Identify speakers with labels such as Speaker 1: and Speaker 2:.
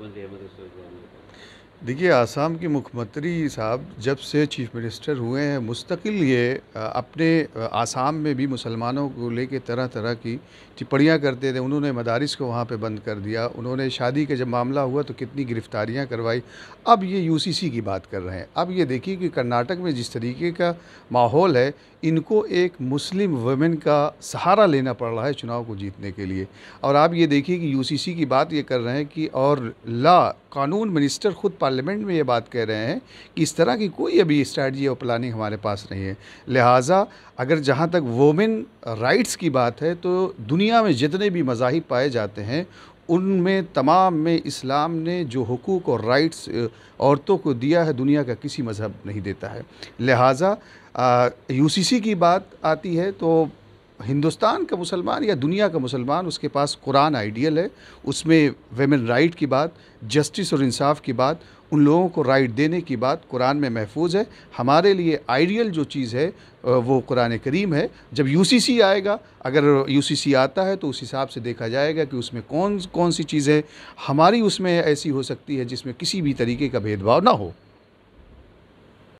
Speaker 1: Onde देखिए आसाम के मुख्यमंत्री साहब जब से चीफ़ मिनिस्टर हुए हैं मुस्तकिल ये अपने आसाम में भी मुसलमानों को लेके तरह तरह की टिप्पणियाँ करते थे उन्होंने मदारस को वहाँ पे बंद कर दिया उन्होंने शादी का जब मामला हुआ तो कितनी गिरफ़्तारियाँ करवाई अब ये यूसीसी की बात कर रहे हैं अब ये देखिए कि कर्नाटक में जिस तरीके का माहौल है इनको एक मुस्लिम वमेन का सहारा लेना पड़ रहा है चुनाव को जीतने के लिए और आप ये देखिए कि यू की बात ये कर रहे हैं कि और ला कानून मिनिस्टर ख़ुद पार्लियामेंट में ये बात कह रहे हैं कि इस तरह की कोई अभी स्ट्रैटी और प्लानिंग हमारे पास नहीं है लिहाजा अगर जहाँ तक वोमेन राइट्स की बात है तो दुनिया में जितने भी मज़ाहब पाए जाते हैं उनमें तमाम में इस्लाम ने जो हकूक़ और राइट्स औरतों को दिया है दुनिया का किसी मज़हब नहीं देता है लिहाजा यूसीसी की बात आती है तो हिंदुस्तान का मुसलमान या दुनिया का मुसलमान उसके पास कुरान आइडियल है उसमें वेमेन राइट की बात जस्टिस और इंसाफ की बात उन लोगों को राइट देने की बात कुरान में महफूज है हमारे लिए आइडियल जो चीज़ है वो कुरान करीम है जब यूसीसी आएगा अगर यूसीसी आता है तो उस हिसाब से देखा जाएगा कि उसमें कौन कौन सी चीज़ें हमारी उसमें ऐसी हो सकती है जिसमें किसी भी तरीके का भेदभाव ना हो